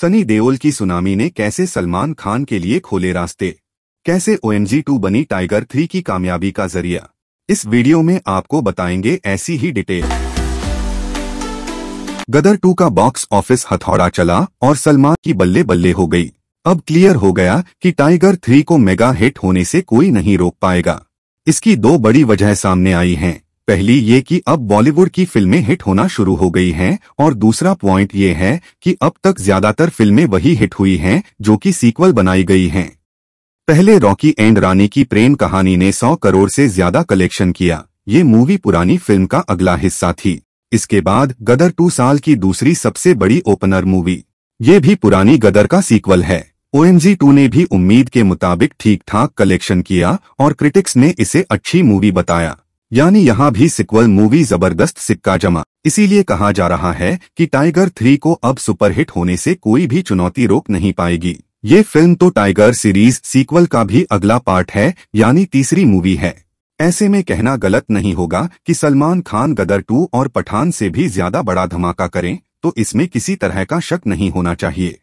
सनी देओल की सुनामी ने कैसे सलमान खान के लिए खोले रास्ते कैसे ओ टू बनी टाइगर थ्री की कामयाबी का जरिया इस वीडियो में आपको बताएंगे ऐसी ही डिटेल गदर टू का बॉक्स ऑफिस हथौड़ा चला और सलमान की बल्ले बल्ले हो गई अब क्लियर हो गया कि टाइगर थ्री को मेगा हिट होने से कोई नहीं रोक पाएगा इसकी दो बड़ी वजह सामने आई हैं पहली ये कि अब बॉलीवुड की फिल्में हिट होना शुरू हो गई हैं और दूसरा पॉइंट ये है कि अब तक ज्यादातर फिल्में वही हिट हुई हैं जो कि सीक्वल बनाई गई हैं पहले रॉकी एंड रानी की प्रेम कहानी ने 100 करोड़ से ज्यादा कलेक्शन किया ये मूवी पुरानी फिल्म का अगला हिस्सा थी इसके बाद गदर टू साल की दूसरी सबसे बड़ी ओपनर मूवी ये भी पुरानी गदर का सीक्वल है ओ टू ने भी उम्मीद के मुताबिक ठीक ठाक कलेक्शन किया और क्रिटिक्स ने इसे अच्छी मूवी बताया यानी यहाँ भी सिक्वल मूवी जबरदस्त सिक्का जमा इसीलिए कहा जा रहा है कि टाइगर थ्री को अब सुपरहिट होने से कोई भी चुनौती रोक नहीं पाएगी ये फिल्म तो टाइगर सीरीज सीक्वल का भी अगला पार्ट है यानी तीसरी मूवी है ऐसे में कहना गलत नहीं होगा कि सलमान खान गदर टू और पठान से भी ज्यादा बड़ा धमाका करें तो इसमें किसी तरह का शक नहीं होना चाहिए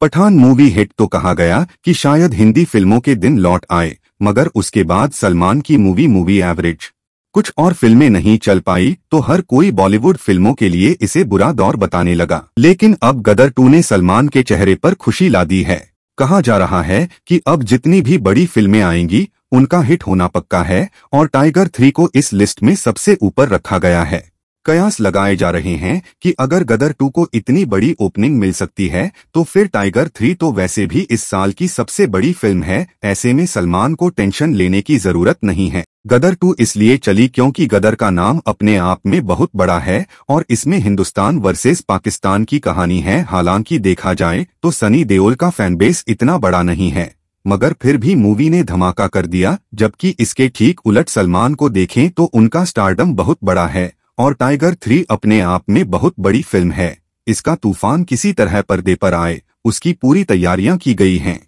पठान मूवी हिट तो कहा गया कि शायद हिंदी फिल्मों के दिन लौट आए मगर उसके बाद सलमान की मूवी मूवी एवरेज कुछ और फिल्में नहीं चल पाई तो हर कोई बॉलीवुड फिल्मों के लिए इसे बुरा दौर बताने लगा लेकिन अब गदर टू ने सलमान के चेहरे पर खुशी ला दी है कहा जा रहा है कि अब जितनी भी बड़ी फिल्में आएंगी उनका हिट होना पक्का है और टाइगर थ्री को इस लिस्ट में सबसे ऊपर रखा गया है कयास लगाए जा रहे हैं कि अगर गदर टू को इतनी बड़ी ओपनिंग मिल सकती है तो फिर टाइगर थ्री तो वैसे भी इस साल की सबसे बड़ी फिल्म है ऐसे में सलमान को टेंशन लेने की जरूरत नहीं है गदर टू इसलिए चली क्योंकि गदर का नाम अपने आप में बहुत बड़ा है और इसमें हिंदुस्तान वर्सेस पाकिस्तान की कहानी है हालांकि देखा जाए तो सनी देओल का फैनबेस इतना बड़ा नहीं है मगर फिर भी मूवी ने धमाका कर दिया जबकि इसके ठीक उलट सलमान को देखें तो उनका स्टारडम बहुत बड़ा है और टाइगर थ्री अपने आप में बहुत बड़ी फिल्म है इसका तूफान किसी तरह पर्दे पर आए उसकी पूरी तैयारियां की गई हैं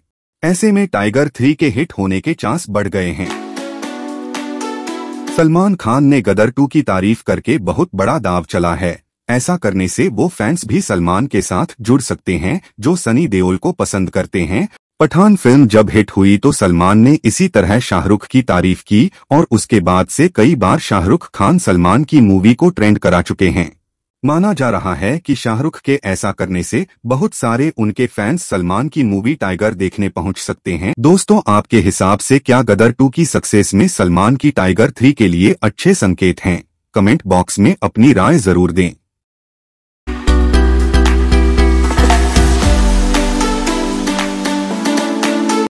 ऐसे में टाइगर थ्री के हिट होने के चांस बढ़ गए हैं सलमान खान ने गदर टू की तारीफ करके बहुत बड़ा दाव चला है ऐसा करने से वो फैंस भी सलमान के साथ जुड़ सकते हैं जो सनी देओल को पसंद करते हैं पठान फिल्म जब हिट हुई तो सलमान ने इसी तरह शाहरुख की तारीफ की और उसके बाद से कई बार शाहरुख खान सलमान की मूवी को ट्रेंड करा चुके हैं माना जा रहा है कि शाहरुख के ऐसा करने से बहुत सारे उनके फैंस सलमान की मूवी टाइगर देखने पहुंच सकते हैं दोस्तों आपके हिसाब से क्या गदर टू की सक्सेस में सलमान की टाइगर थ्री के लिए अच्छे संकेत हैं कमेंट बॉक्स में अपनी राय जरूर दें